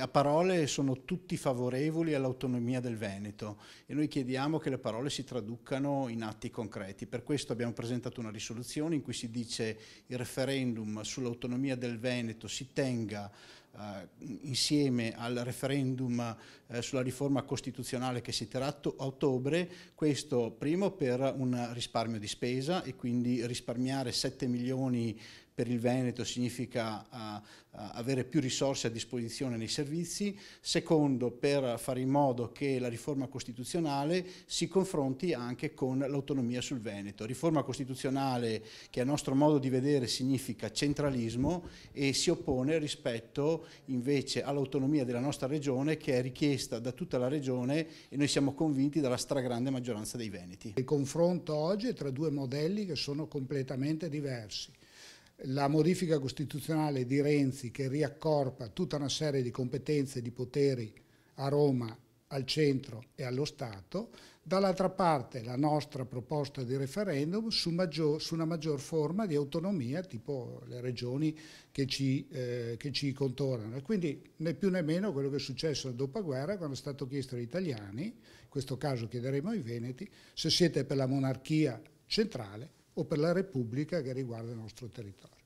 a parole sono tutti favorevoli all'autonomia del Veneto e noi chiediamo che le parole si traducano in atti concreti. Per questo abbiamo presentato una risoluzione in cui si dice il referendum sull'autonomia del Veneto si tenga eh, insieme al referendum eh, sulla riforma costituzionale che si terrà a ottobre, questo primo per un risparmio di spesa e quindi risparmiare 7 milioni di per il Veneto significa uh, avere più risorse a disposizione nei servizi, secondo per fare in modo che la riforma costituzionale si confronti anche con l'autonomia sul Veneto. Riforma costituzionale che a nostro modo di vedere significa centralismo e si oppone rispetto invece all'autonomia della nostra regione che è richiesta da tutta la regione e noi siamo convinti dalla stragrande maggioranza dei Veneti. Il confronto oggi è tra due modelli che sono completamente diversi la modifica costituzionale di Renzi che riaccorpa tutta una serie di competenze e di poteri a Roma, al centro e allo Stato, dall'altra parte la nostra proposta di referendum su, maggior, su, una maggior forma di autonomia, tipo le regioni che ci, eh, che ci contornano. E quindi né più né meno quello che è successo nel dopoguerra, quando è stato chiesto agli italiani, in questo caso chiederemo ai Veneti, se siete per la monarchia centrale o per la Repubblica che riguarda il nostro territorio.